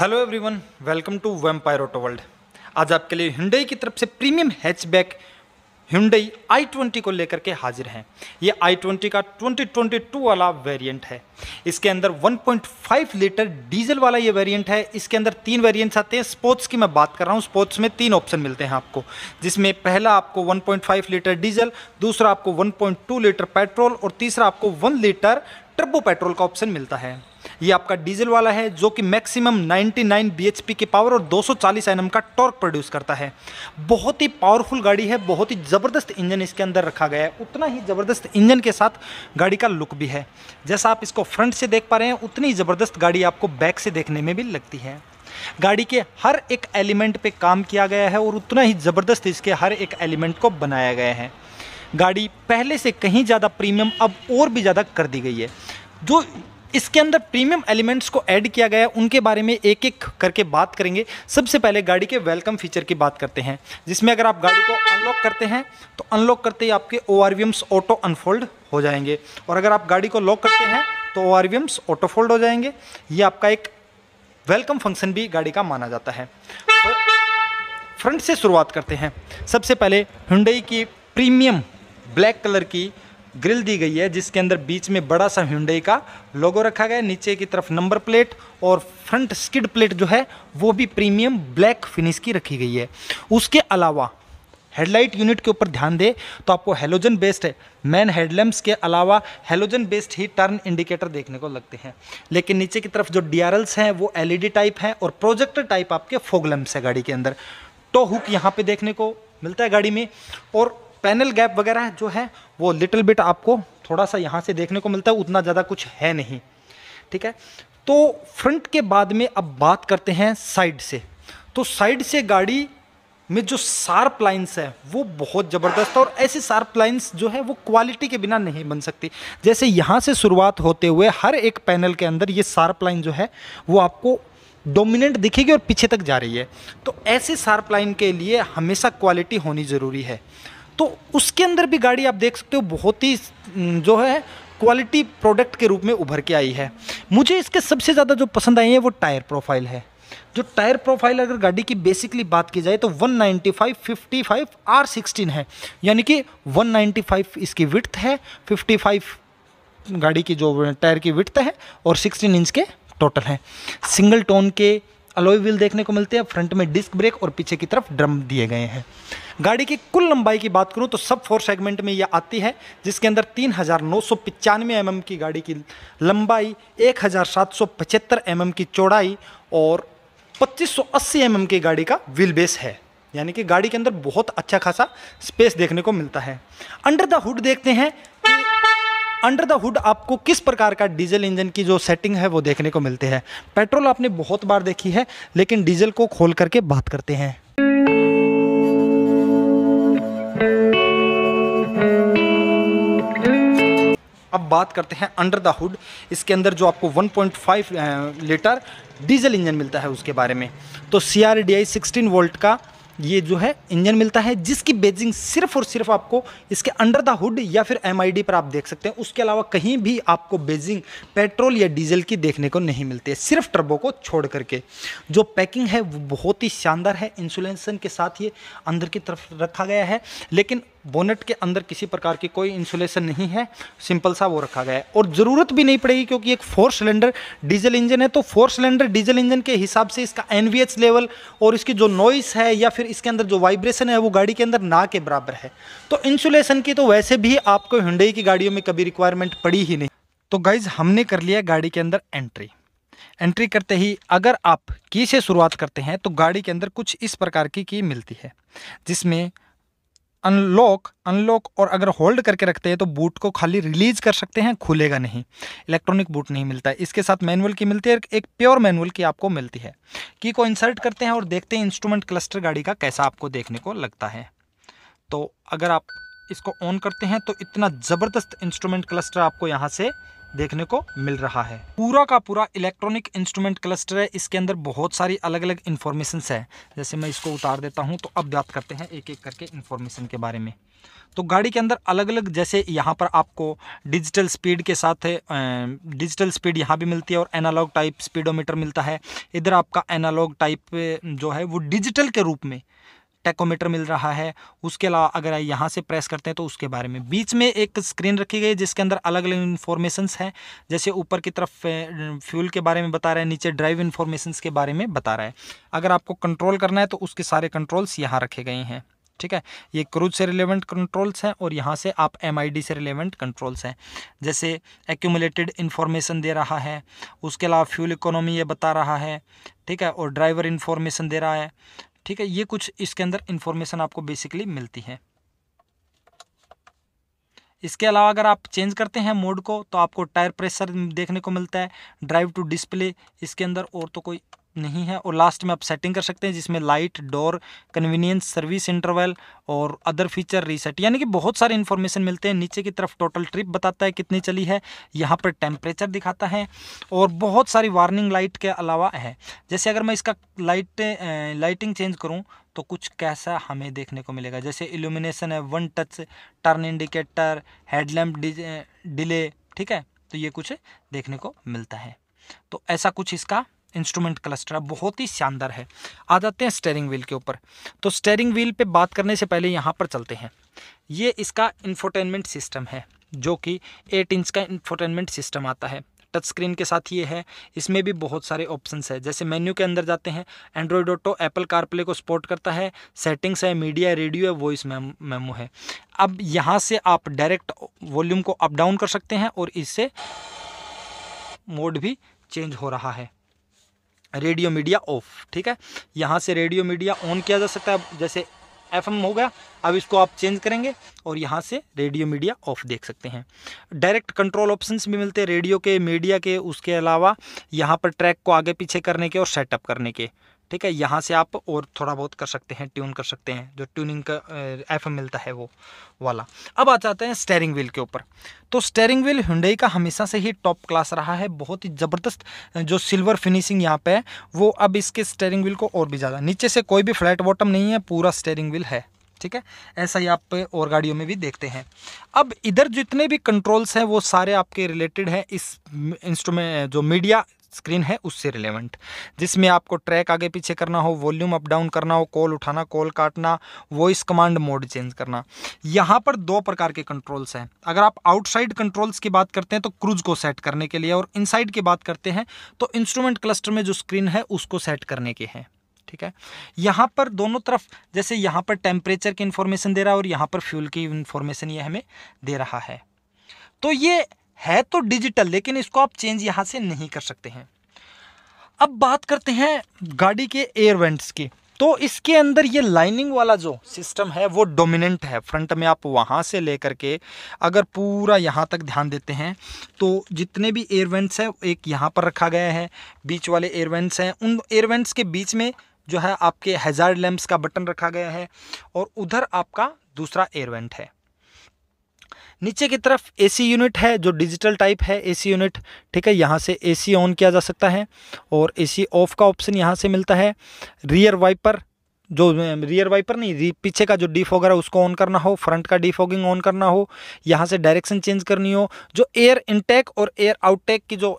hello everyone welcome to vampire auto world आज आपके लिए हिंडई की तरफ से premium hatchback Hyundai i twenty को लेकर के हाजिर हैं ये आई ट्वेंटी का 2022 वाला वेरिएंट है इसके अंदर 1.5 लीटर डीजल वाला ये वेरिएंट है इसके अंदर तीन वेरिएंट्स आते हैं स्पोर्ट्स की मैं बात कर रहा हूँ स्पोर्ट्स में तीन ऑप्शन मिलते हैं आपको जिसमें पहला आपको 1.5 लीटर डीजल दूसरा आपको 1.2 लीटर पेट्रोल और तीसरा आपको 1 लीटर टर्बो पेट्रोल का ऑप्शन मिलता है ये आपका डीजल वाला है जो कि मैक्सिमम 99 bhp की पावर और 240 सौ का टॉर्क प्रोड्यूस करता है बहुत ही पावरफुल गाड़ी है बहुत ही ज़बरदस्त इंजन इसके अंदर रखा गया है उतना ही ज़बरदस्त इंजन के साथ गाड़ी का लुक भी है जैसा आप इसको फ्रंट से देख पा रहे हैं उतनी ज़बरदस्त गाड़ी आपको बैक से देखने में भी लगती है गाड़ी के हर एक एलिमेंट पे काम किया गया है और उतना ही ज़बरदस्त इसके हर एक एलिमेंट को बनाया गया है गाड़ी पहले से कहीं ज़्यादा प्रीमियम अब और भी ज़्यादा कर दी गई है जो इसके अंदर प्रीमियम एलिमेंट्स को ऐड किया गया है उनके बारे में एक एक करके बात करेंगे सबसे पहले गाड़ी के वेलकम फीचर की बात करते हैं जिसमें अगर आप गाड़ी को अनलॉक करते हैं तो अनलॉक करते ही आपके ओ ऑटो अनफोल्ड हो जाएंगे और अगर आप गाड़ी को लॉक करते हैं तो ओ ऑटो फोल्ड हो जाएंगे ये आपका एक वेलकम फंक्शन भी गाड़ी का माना जाता है फ्रंट से शुरुआत करते हैं सबसे पहले हुंडई की प्रीमियम ब्लैक कलर की ग्रिल दी गई है जिसके अंदर बीच में बड़ा सा हिंडई का लोगो रखा गया है नीचे की तरफ नंबर प्लेट और फ्रंट स्किड प्लेट जो है वो भी प्रीमियम ब्लैक फिनिश की रखी गई है उसके अलावा हेडलाइट यूनिट के ऊपर ध्यान दें तो आपको हेलोजन बेस्ड मैन हेडलैम्प्स के अलावा हेलोजन बेस्ड ही टर्न इंडिकेटर देखने को लगते हैं लेकिन नीचे की तरफ जो डी हैं वो एल टाइप e हैं और प्रोजेक्टर टाइप आपके फोग है गाड़ी के अंदर टो तो हुक यहाँ पर देखने को मिलता है गाड़ी में और पैनल गैप वगैरह जो है वो लिटिल बिट आपको थोड़ा सा यहाँ से देखने को मिलता है उतना ज़्यादा कुछ है नहीं ठीक है तो फ्रंट के बाद में अब बात करते हैं साइड से तो साइड से गाड़ी में जो शार्प लाइन्स है वो बहुत ज़बरदस्त है और ऐसी शार्प लाइन्स जो है वो क्वालिटी के बिना नहीं बन सकती जैसे यहाँ से शुरुआत होते हुए हर एक पैनल के अंदर ये शार्प लाइन जो है वो आपको डोमिनेंट दिखेगी और पीछे तक जा रही है तो ऐसे शार्प लाइन के लिए हमेशा क्वालिटी होनी ज़रूरी है तो उसके अंदर भी गाड़ी आप देख सकते हो बहुत ही जो है क्वालिटी प्रोडक्ट के रूप में उभर के आई है मुझे इसके सबसे ज़्यादा जो पसंद आई है वो टायर प्रोफाइल है जो टायर प्रोफाइल अगर गाड़ी की बेसिकली बात की जाए तो 195 आर सिक्सटीन है यानी कि 195 इसकी विथ है 55 गाड़ी की जो टायर की विथ है और 16 इंच के टोटल हैं सिंगल टोन के अलोई व्हील देखने को मिलते हैं फ्रंट में डिस्क ब्रेक और पीछे की तरफ ड्रम दिए गए हैं गाड़ी की कुल लंबाई की बात करूं तो सब फोर सेगमेंट में यह आती है जिसके अंदर तीन हज़ार नौ सौ पचानवे एम की गाड़ी की लंबाई एक हज़ार सात सौ पचहत्तर एम की चौड़ाई और पच्चीस सौ अस्सी एम की गाड़ी का व्हील बेस है यानी कि गाड़ी के अंदर बहुत अच्छा खासा स्पेस देखने को मिलता है अंडर द हुड देखते हैं अंडर द हुड आपको किस प्रकार का डीजल इंजन की जो सेटिंग है वो देखने को मिलते हैं पेट्रोल आपने बहुत बार देखी है लेकिन डीजल को खोल करके बात करते हैं अब बात करते हैं अंडर द हुड इसके अंदर जो आपको 1.5 लीटर डीजल इंजन मिलता है उसके बारे में तो C R D I sixteen volt का ये जो है इंजन मिलता है जिसकी बेजिंग सिर्फ और सिर्फ आपको इसके अंडर द हुड या फिर एम पर आप देख सकते हैं उसके अलावा कहीं भी आपको बेजिंग पेट्रोल या डीजल की देखने को नहीं मिलती है सिर्फ ट्रबो को छोड़ करके जो पैकिंग है वो बहुत ही शानदार है इंसुलेशन के साथ ये अंदर की तरफ रखा गया है लेकिन बोनेट के अंदर किसी प्रकार की कोई इंसुलेशन नहीं है सिंपल सा वो रखा गया है और ज़रूरत भी नहीं पड़ेगी क्योंकि एक फोर सिलेंडर डीजल इंजन है तो फोर सिलेंडर डीजल इंजन के हिसाब से इसका एन लेवल और इसकी जो नॉइस है या फिर इसके अंदर जो वाइब्रेशन है वो गाड़ी के अंदर ना के बराबर है तो इंसुलेशन की तो वैसे भी आपको हिंडई की गाड़ियों में कभी रिक्वायरमेंट पड़ी ही नहीं तो गाइज हमने कर लिया गाड़ी के अंदर एंट्री एंट्री करते ही अगर आप की से शुरुआत करते हैं तो गाड़ी के अंदर कुछ इस प्रकार की की मिलती है जिसमें अनलॉक अनलॉक और अगर होल्ड करके रखते हैं तो बूट को खाली रिलीज कर सकते हैं खुलेगा नहीं इलेक्ट्रॉनिक बूट नहीं मिलता है इसके साथ मैनुअल की मिलती है एक प्योर मैनुअल की आपको मिलती है की को इंसर्ट करते हैं और देखते हैं इंस्ट्रूमेंट क्लस्टर गाड़ी का कैसा आपको देखने को लगता है तो अगर आप इसको ऑन करते हैं तो इतना ज़बरदस्त इंस्ट्रूमेंट क्लस्टर आपको यहाँ से देखने को मिल रहा है पूरा का पूरा इलेक्ट्रॉनिक इंस्ट्रूमेंट क्लस्टर है इसके अंदर बहुत सारी अलग अलग इन्फॉर्मेशन है जैसे मैं इसको उतार देता हूँ तो अब बात करते हैं एक एक करके इन्फॉर्मेशन के बारे में तो गाड़ी के अंदर अलग अलग जैसे यहाँ पर आपको डिजिटल स्पीड के साथ डिजिटल स्पीड यहाँ भी मिलती है और एनालॉग टाइप स्पीडोमीटर मिलता है इधर आपका एनालॉग टाइप जो है वो डिजिटल के रूप में टेकोमीटर मिल रहा है उसके अलावा अगर यहाँ से प्रेस करते हैं तो उसके बारे में बीच में एक स्क्रीन रखी गई जिसके अंदर अलग अलग इन्फॉर्मेशंस हैं जैसे ऊपर की तरफ फ्यूल के बारे में बता रहा है नीचे ड्राइव इन्फॉर्मेशंस के बारे में बता रहा है अगर आपको कंट्रोल करना है तो उसके सारे कंट्रोल्स यहाँ रखे गए हैं ठीक है ये क्रूज से रिलेवेंट कंट्रोल्स हैं और यहाँ से आप एम से रिलेवेंट कंट्रोल्स हैं जैसे एक्यूमुलेटेड इन्फॉर्मेशन दे रहा है उसके अलावा फ्यूल इकोनॉमी ये बता रहा है ठीक है और ड्राइवर इन्फॉर्मेशन दे रहा है ठीक है ये कुछ इसके अंदर इंफॉर्मेशन आपको बेसिकली मिलती है इसके अलावा अगर आप चेंज करते हैं मोड को तो आपको टायर प्रेशर देखने को मिलता है ड्राइव टू डिस्प्ले इसके अंदर और तो कोई नहीं है और लास्ट में आप सेटिंग कर सकते हैं जिसमें light door convenience service interval और अदर फीचर रीसेट यानी कि बहुत सारे इन्फॉर्मेशन मिलते हैं नीचे की तरफ टोटल ट्रिप बताता है कितनी चली है यहाँ पर टेम्परेचर दिखाता है और बहुत सारी वार्निंग लाइट के अलावा है जैसे अगर मैं इसका लाइट लाइटिंग चेंज करूँ तो कुछ कैसा हमें देखने को मिलेगा जैसे इल्यूमिनेशन है one touch turn indicator headlamp delay ठीक है तो ये कुछ देखने को मिलता है तो ऐसा कुछ इसका इंस्ट्रूमेंट क्लस्टर बहुत ही शानदार है आ जाते हैं स्टेयरिंग व्हील के ऊपर तो स्टेयरिंग व्हील पे बात करने से पहले यहाँ पर चलते हैं ये इसका इन्फोटेनमेंट सिस्टम है जो कि एट इंच का इन्फोटेनमेंट सिस्टम आता है टच स्क्रीन के साथ ये है इसमें भी बहुत सारे ऑप्शन है जैसे मेन्यू के अंदर जाते हैं एंड्रॉयड ऑटो एप्पल कारप्ले को सपोर्ट करता है सेटिंग्स है मीडिया रेडियो है वॉइस मेमो है अब यहाँ से आप डायरेक्ट वॉल्यूम को अप डाउन कर सकते हैं और इससे मोड भी चेंज हो रहा है रेडियो मीडिया ऑफ ठीक है यहाँ से रेडियो मीडिया ऑन किया जा सकता है जैसे एफ हो गया अब इसको आप चेंज करेंगे और यहाँ से रेडियो मीडिया ऑफ देख सकते हैं डायरेक्ट कंट्रोल ऑप्शंस भी मिलते हैं रेडियो के मीडिया के उसके अलावा यहाँ पर ट्रैक को आगे पीछे करने के और सेटअप करने के ठीक है यहाँ से आप और थोड़ा बहुत कर सकते हैं ट्यून कर सकते हैं जो ट्यूनिंग का एफ मिलता है वो वाला अब आ जाते हैं स्टेयरिंग व्हील के ऊपर तो स्टेयरिंग व्हील हुंडई का हमेशा से ही टॉप क्लास रहा है बहुत ही ज़बरदस्त जो सिल्वर फिनिशिंग यहाँ पे है वो अब इसके स्टेयरिंग व्हील को और भी ज़्यादा नीचे से कोई भी फ्लैट बॉटम नहीं है पूरा स्टेयरिंग व्हील है ठीक है ऐसा ही आप और गाड़ियों में भी देखते हैं अब इधर जितने भी कंट्रोल्स हैं वो सारे आपके रिलेटेड हैं इस इंस्ट्रूमेंट जो मीडिया स्क्रीन है उससे रिलेवेंट जिसमें आपको ट्रैक आगे पीछे करना हो वॉल्यूम अप डाउन करना हो कॉल उठाना कॉल काटना वॉइस कमांड मोड चेंज करना यहाँ पर दो प्रकार के कंट्रोल्स हैं अगर आप आउटसाइड कंट्रोल्स की बात करते हैं तो क्रूज को सेट करने के लिए और इनसाइड की बात करते हैं तो इंस्ट्रूमेंट क्लस्टर में जो स्क्रीन है उसको सेट करने के हैं ठीक है यहाँ पर दोनों तरफ जैसे यहाँ पर टेम्परेचर की इन्फॉर्मेशन दे रहा है और यहाँ पर फ्यूल की इन्फॉर्मेशन ये हमें दे रहा है तो ये है तो डिजिटल लेकिन इसको आप चेंज यहाँ से नहीं कर सकते हैं अब बात करते हैं गाड़ी के एयर वेंट्स की तो इसके अंदर ये लाइनिंग वाला जो सिस्टम है वो डोमिनेंट है फ्रंट में आप वहाँ से लेकर के अगर पूरा यहाँ तक ध्यान देते हैं तो जितने भी एयरवेंट्स हैं एक यहाँ पर रखा गया है बीच वाले एयरवेंट्स हैं उन एयरवेंट्स के बीच में जो है आपके हजार लैम्प्स का बटन रखा गया है और उधर आपका दूसरा एयरवेंट है नीचे की तरफ एसी यूनिट है जो डिजिटल टाइप है एसी यूनिट ठीक है यहाँ से एसी ऑन किया जा सकता है और एसी ऑफ का ऑप्शन यहाँ से मिलता है रियर वाइपर जो रियर वाइपर नहीं पीछे का जो डीफ है उसको ऑन करना हो फ्रंट का डीफोगिंग ऑन करना हो यहाँ से डायरेक्शन चेंज करनी हो जो एयर इनटेक और एयर आउटटेक की जो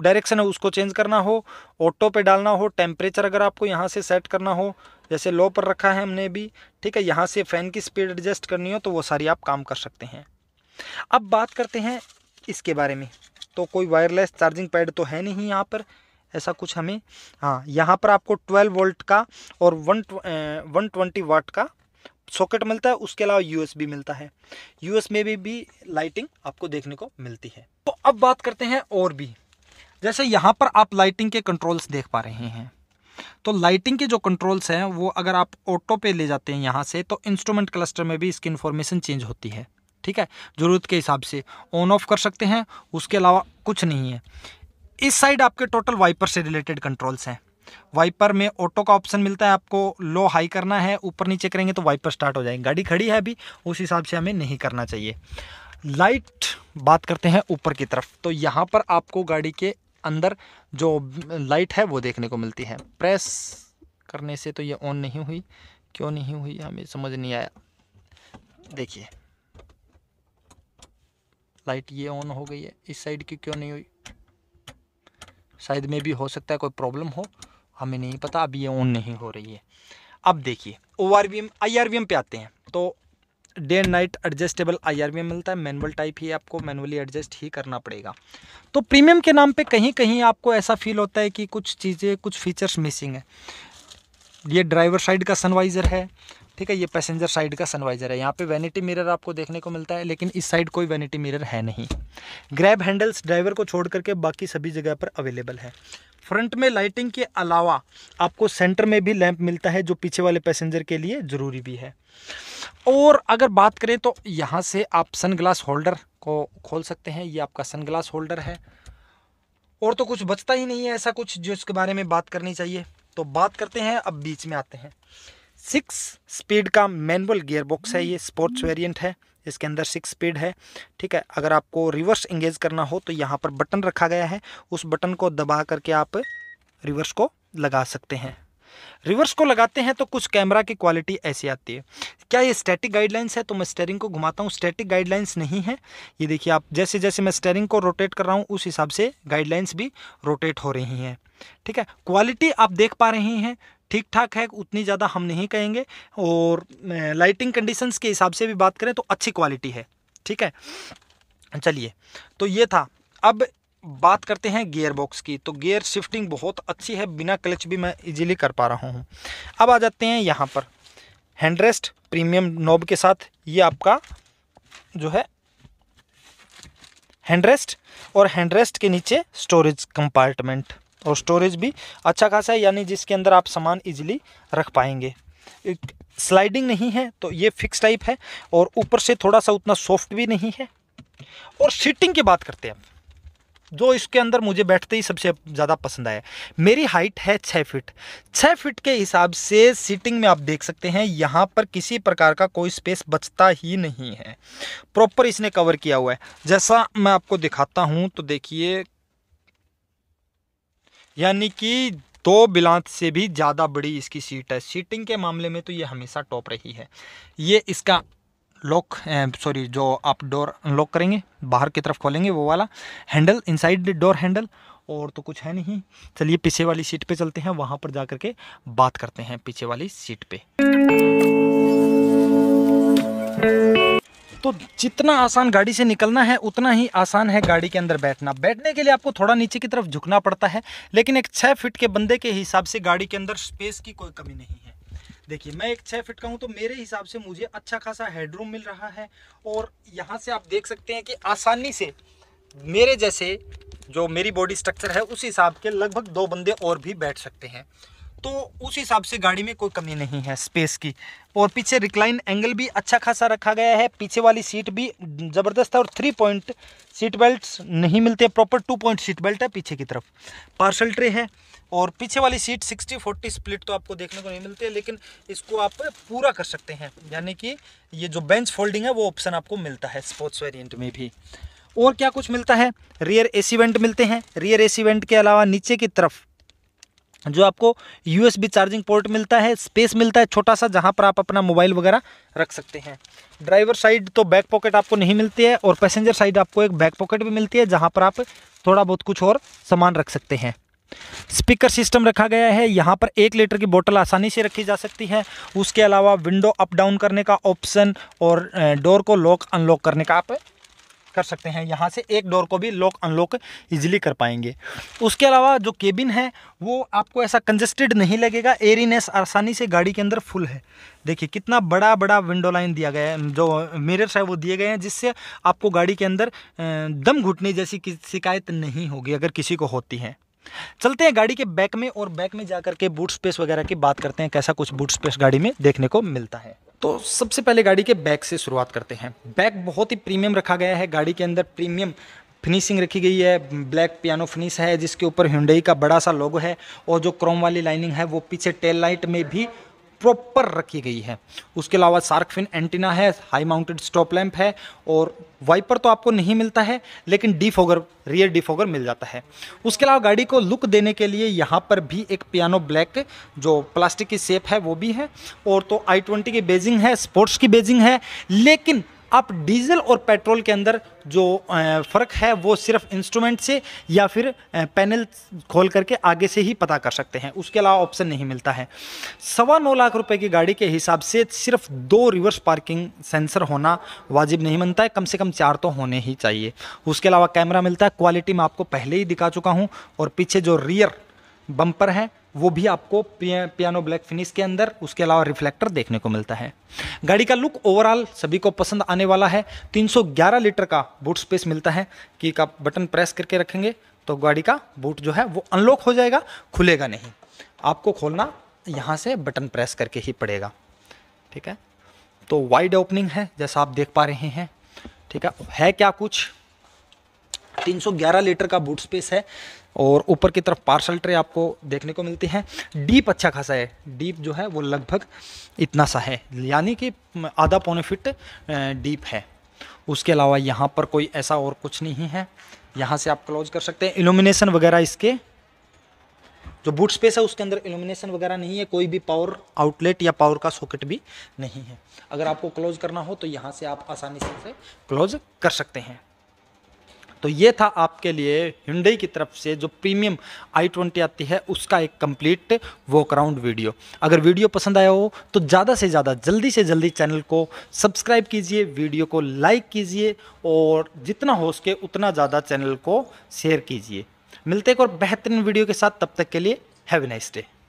डायरेक्शन है उसको चेंज करना हो ऑटो पे डालना हो टेम्परेचर अगर आपको यहाँ से सेट करना हो जैसे लो पर रखा है हमने भी ठीक है यहाँ से फ़ैन की स्पीड एडजस्ट करनी हो तो वो सारी आप काम कर सकते हैं अब बात करते हैं इसके बारे में तो कोई वायरलेस चार्जिंग पैड तो है नहीं यहाँ पर ऐसा कुछ हमें हाँ यहाँ पर आपको 12 वोल्ट का और वन वन ट्वेंटी वाट का सॉकेट मिलता है उसके अलावा यूएसबी मिलता है यूएस में भी, भी लाइटिंग आपको देखने को मिलती है तो अब बात करते हैं और भी जैसे यहाँ पर आप लाइटिंग के कंट्रोल्स देख पा रहे हैं तो लाइटिंग के जो कंट्रोल्स हैं वो अगर आप ऑटो पे ले जाते हैं यहाँ से तो इंस्ट्रूमेंट क्लस्टर में भी इसकी इन्फॉर्मेशन चेंज होती है ठीक है ज़रूरत के हिसाब से ऑन ऑफ कर सकते हैं उसके अलावा कुछ नहीं है इस साइड आपके टोटल वाइपर से रिलेटेड कंट्रोल्स हैं वाइपर में ऑटो का ऑप्शन मिलता है आपको लो हाई करना है ऊपर नीचे करेंगे तो वाइपर स्टार्ट हो जाएंगे गाड़ी खड़ी है अभी उस हिसाब से हमें नहीं करना चाहिए लाइट बात करते हैं ऊपर की तरफ तो यहाँ पर आपको गाड़ी के अंदर जो लाइट है वो देखने को मिलती है प्रेस करने से तो ये ऑन नहीं हुई क्यों नहीं हुई हमें समझ नहीं आया देखिए लाइट ये ऑन हो गई है इस साइड की क्यों नहीं हुई शायद में भी हो सकता है कोई प्रॉब्लम हो हमें नहीं पता अब ये ऑन नहीं हो रही है अब देखिए O R V M I R V M पे आते हैं तो day and night adjustable IR में मिलता है मैनुअल टाइप ही आपको मैनुअली एडजस्ट ही करना पड़ेगा तो प्रीमियम के नाम पे कहीं कहीं आपको ऐसा फील होता है कि कुछ चीज़ें कुछ फीचर्स मिसिंग है ये ड्राइवर साइड का सनवाइज़र है ठीक है ये पैसेंजर साइड का सनवाइज़र है यहाँ पे वैनिटी मिरर आपको देखने को मिलता है लेकिन इस साइड कोई वैनिटी मिरर है नहीं ग्रैब हैंडल्स ड्राइवर को छोड़ करके बाकी सभी जगह पर अवेलेबल है फ्रंट में लाइटिंग के अलावा आपको सेंटर में भी लैंप मिलता है जो पीछे वाले पैसेंजर के लिए ज़रूरी भी है और अगर बात करें तो यहाँ से आप सनग्लास होल्डर को खोल सकते हैं ये आपका सनग्लास होल्डर है और तो कुछ बचता ही नहीं है ऐसा कुछ जो इसके बारे में बात करनी चाहिए तो बात करते हैं अब बीच में आते हैं सिक्स स्पीड का मैनुअल गियर बॉक्स है ये स्पोर्ट्स वेरिएंट है इसके अंदर सिक्स स्पीड है ठीक है अगर आपको रिवर्स इंगेज करना हो तो यहाँ पर बटन रखा गया है उस बटन को दबा करके आप रिवर्स को लगा सकते हैं रिवर्स को लगाते हैं तो कुछ कैमरा की क्वालिटी ऐसी आती है क्या ये स्टैटिक गाइडलाइंस है तो मैं स्टेयरिंग को घुमाता हूँ स्टैटिक गाइडलाइंस नहीं है ये देखिए आप जैसे जैसे मैं स्टेयरिंग को रोटेट कर रहा हूँ उस हिसाब से गाइडलाइंस भी रोटेट हो रही हैं ठीक है क्वालिटी आप देख पा रहे हैं ठीक ठाक है उतनी ज़्यादा हम नहीं कहेंगे और लाइटिंग कंडीशंस के हिसाब से भी बात करें तो अच्छी क्वालिटी है ठीक है चलिए तो ये था अब बात करते हैं गियर बॉक्स की तो गियर शिफ्टिंग बहुत अच्छी है बिना क्लच भी मैं इजीली कर पा रहा हूँ अब आ जाते हैं यहाँ पर हैंडरेस्ट प्रीमियम नॉब के साथ ये आपका जो है हैंडरेस्ट और हैंडरेस्ट के नीचे स्टोरेज कंपार्टमेंट और स्टोरेज भी अच्छा खासा है यानी जिसके अंदर आप सामान इजीली रख पाएंगे स्लाइडिंग नहीं है तो ये फिक्स टाइप है और ऊपर से थोड़ा सा उतना सॉफ्ट भी नहीं है और सीटिंग की बात करते हैं जो इसके अंदर मुझे बैठते ही सबसे ज़्यादा पसंद आया मेरी हाइट है छः फिट छः फिट के हिसाब से सीटिंग में आप देख सकते हैं यहाँ पर किसी प्रकार का कोई स्पेस बचता ही नहीं है प्रॉपर इसने कवर किया हुआ है जैसा मैं आपको दिखाता हूँ तो देखिए यानी कि दो बिलांत से भी ज़्यादा बड़ी इसकी सीट है सीटिंग के मामले में तो ये हमेशा टॉप रही है ये इसका लॉक सॉरी जो आप डोर अनलॉक करेंगे बाहर की तरफ खोलेंगे वो वाला हैंडल इनसाइड डोर हैंडल और तो कुछ है नहीं चलिए पीछे वाली सीट पे चलते हैं वहाँ पर जा के बात करते हैं पीछे वाली सीट पर तो जितना आसान गाड़ी से निकलना है उतना ही आसान है गाड़ी के अंदर बैठना बैठने के लिए आपको थोड़ा नीचे की तरफ झुकना पड़ता है लेकिन एक छः फिट के बंदे के हिसाब से गाड़ी के अंदर स्पेस की कोई कमी नहीं है देखिए मैं एक छः फिट का हूँ तो मेरे हिसाब से मुझे अच्छा खासा हेडरूम मिल रहा है और यहाँ से आप देख सकते हैं कि आसानी से मेरे जैसे जो मेरी बॉडी स्ट्रक्चर है उस हिसाब के लगभग दो बंदे और भी बैठ सकते हैं तो उस हिसाब से गाड़ी में कोई कमी नहीं है स्पेस की और पीछे रिक्लाइन एंगल भी अच्छा खासा रखा गया है पीछे वाली सीट भी ज़बरदस्त है और थ्री पॉइंट सीट बेल्ट नहीं मिलते proper two point seat belt है पीछे की तरफ पार्सल ट्रे है और पीछे वाली सीट सिक्सटी फोर्टी स्प्लिट तो आपको देखने को नहीं मिलती है लेकिन इसको आप पूरा कर सकते हैं यानी कि ये जो बेंच फोल्डिंग है वो ऑप्शन आपको मिलता है स्पोर्ट्स वेरियंट में भी और क्या कुछ मिलता है रियर एसी वेंट मिलते हैं रियर एसी वेंट के अलावा नीचे की तरफ जो आपको यूएसबी चार्जिंग पोर्ट मिलता है स्पेस मिलता है छोटा सा जहाँ पर आप अपना मोबाइल वगैरह रख सकते हैं ड्राइवर साइड तो बैक पॉकेट आपको नहीं मिलती है और पैसेंजर साइड आपको एक बैक पॉकेट भी मिलती है जहाँ पर आप थोड़ा बहुत कुछ और सामान रख सकते हैं स्पीकर सिस्टम रखा गया है यहाँ पर एक लीटर की बोतल आसानी से रखी जा सकती है उसके अलावा विंडो अप डाउन करने का ऑप्शन और डोर को लॉक अनलॉक करने का आप कर सकते हैं यहाँ से एक डोर को भी लॉक अनलॉक इजीली कर पाएंगे उसके अलावा जो केबिन है वो आपको ऐसा कंजेस्टेड नहीं लगेगा एरीनेस आसानी से गाड़ी के अंदर फुल है देखिए कितना बड़ा बड़ा विंडो लाइन दिया गया है जो मिरर्स है वो दिए गए हैं जिससे आपको गाड़ी के अंदर दम घुटने जैसी शिकायत नहीं होगी अगर किसी को होती है चलते हैं गाड़ी के बैक में और बैक में जाकर के बूट स्पेस वगैरह की बात करते हैं कैसा कुछ बूट स्पेस गाड़ी में देखने को मिलता है तो सबसे पहले गाड़ी के बैक से शुरुआत करते हैं बैक बहुत ही प्रीमियम रखा गया है गाड़ी के अंदर प्रीमियम फिनिशिंग रखी गई है ब्लैक पियानो फिनिश है जिसके ऊपर हिंडई का बड़ा सा लोगो है और जो क्रोम वाली लाइनिंग है वो पीछे टेल लाइट में भी प्रॉपर रखी गई है उसके अलावा सार्कफिन एंटीना है हाई माउंटेड स्टॉप लैंप है और वाइपर तो आपको नहीं मिलता है लेकिन डिफोगर रियर डिफोगर मिल जाता है उसके अलावा गाड़ी को लुक देने के लिए यहाँ पर भी एक पियानो ब्लैक जो प्लास्टिक की सेप है वो भी है और तो आई ट्वेंटी की बेजिंग है स्पोर्ट्स की बेजिंग है लेकिन आप डीजल और पेट्रोल के अंदर जो फ़र्क है वो सिर्फ इंस्ट्रूमेंट से या फिर पैनल खोल करके आगे से ही पता कर सकते हैं उसके अलावा ऑप्शन नहीं मिलता है सवा नौ लाख रुपए की गाड़ी के हिसाब से सिर्फ दो रिवर्स पार्किंग सेंसर होना वाजिब नहीं बनता है कम से कम चार तो होने ही चाहिए उसके अलावा कैमरा मिलता है क्वालिटी मैं आपको पहले ही दिखा चुका हूँ और पीछे जो रियर बम्पर हैं वो भी आपको पियानो ब्लैक फिनिश के अंदर उसके अलावा रिफ्लेक्टर देखने को मिलता है गाड़ी का लुक ओवरऑल सभी को पसंद आने वाला है 311 लीटर का बूट स्पेस मिलता है कि आप बटन प्रेस करके रखेंगे तो गाड़ी का बूट जो है वो अनलॉक हो जाएगा खुलेगा नहीं आपको खोलना यहाँ से बटन प्रेस करके ही पड़ेगा ठीक है तो वाइड ओपनिंग है जैसा आप देख पा रहे हैं ठीक है है क्या कुछ 311 लीटर का बूट स्पेस है और ऊपर की तरफ पार्सल ट्रे आपको देखने को मिलती है डीप अच्छा खासा है डीप जो है वो लगभग इतना सा है यानी कि आधा पौने फिट डीप है उसके अलावा यहाँ पर कोई ऐसा और कुछ नहीं है यहाँ से आप क्लोज कर सकते हैं इल्यूमिनेशन वगैरह इसके जो बूट स्पेस है उसके अंदर इल्यूमिनेशन वगैरह नहीं है कोई भी पावर आउटलेट या पावर का सॉकेट भी नहीं है अगर आपको क्लोज करना हो तो यहाँ से आप आसानी से क्लोज कर सकते हैं तो ये था आपके लिए हिंडई की तरफ से जो प्रीमियम आई ट्वेंटी आती है उसका एक कंप्लीट वॉक राउंड वीडियो अगर वीडियो पसंद आया हो तो ज़्यादा से ज़्यादा जल्दी से जल्दी चैनल को सब्सक्राइब कीजिए वीडियो को लाइक कीजिए और जितना हो सके उतना ज़्यादा चैनल को शेयर कीजिए मिलते एक और बेहतरीन वीडियो के साथ तब तक के लिए हैव नाइस डे